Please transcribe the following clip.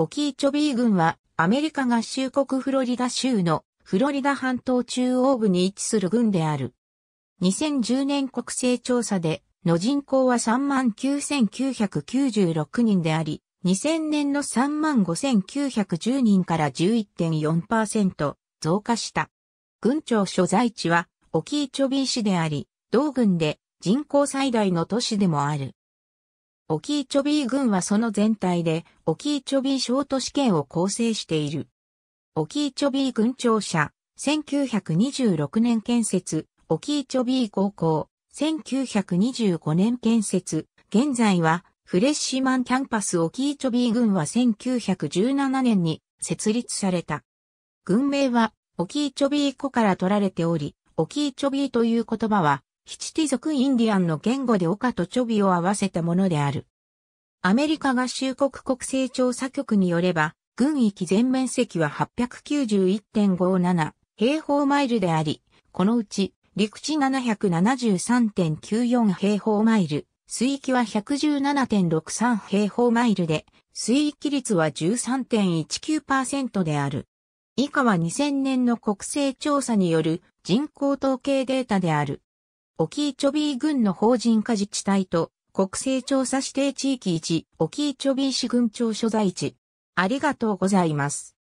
オキーチョビー郡はアメリカ合衆国フロリダ州のフロリダ半島中央部に位置する郡である。2010年国勢調査での人口は39,996人であり、2000年の35,910人から11.4%増加した。郡庁所在地はオキーチョビー市であり、同郡で人口最大の都市でもある。オキーチョビー軍はその全体で、オキーチョビー小都市圏を構成している。オキーチョビー軍庁舎、1926年建設、オキーチョビー高校、1925年建設、現在は、フレッシュマンキャンパスオキーチョビー軍は1917年に設立された。軍名は、オキーチョビー湖から取られており、オキーチョビーという言葉は、ヒチティ族インディアンの言語で丘とチョビを合わせたものである。アメリカ合衆国国勢調査局によれば、軍域全面積は891.57平方マイルであり、このうち陸地773.94平方マイル、水域は117.63平方マイルで、水域率は13.19%である。以下は2000年の国勢調査による人口統計データである。沖イチョビー郡の法人化自治体と、国勢調査指定地域1、沖イチョビー市郡庁所在地。ありがとうございます。